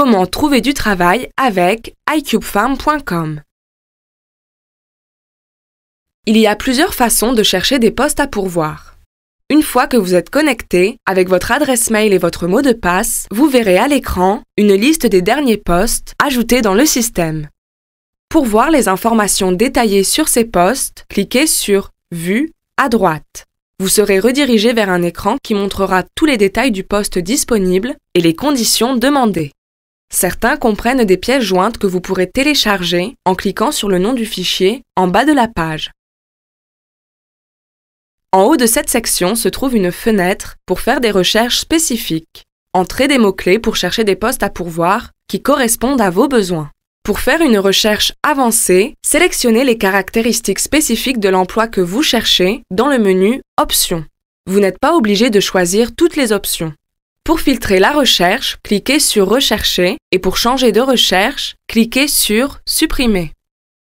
Comment trouver du travail avec iCubeFarm.com Il y a plusieurs façons de chercher des postes à pourvoir. Une fois que vous êtes connecté, avec votre adresse mail et votre mot de passe, vous verrez à l'écran une liste des derniers postes ajoutés dans le système. Pour voir les informations détaillées sur ces postes, cliquez sur Vue à droite. Vous serez redirigé vers un écran qui montrera tous les détails du poste disponible et les conditions demandées. Certains comprennent des pièces jointes que vous pourrez télécharger en cliquant sur le nom du fichier en bas de la page. En haut de cette section se trouve une fenêtre pour faire des recherches spécifiques. Entrez des mots-clés pour chercher des postes à pourvoir qui correspondent à vos besoins. Pour faire une recherche avancée, sélectionnez les caractéristiques spécifiques de l'emploi que vous cherchez dans le menu Options. Vous n'êtes pas obligé de choisir toutes les options. Pour filtrer la recherche, cliquez sur Rechercher et pour changer de recherche, cliquez sur Supprimer.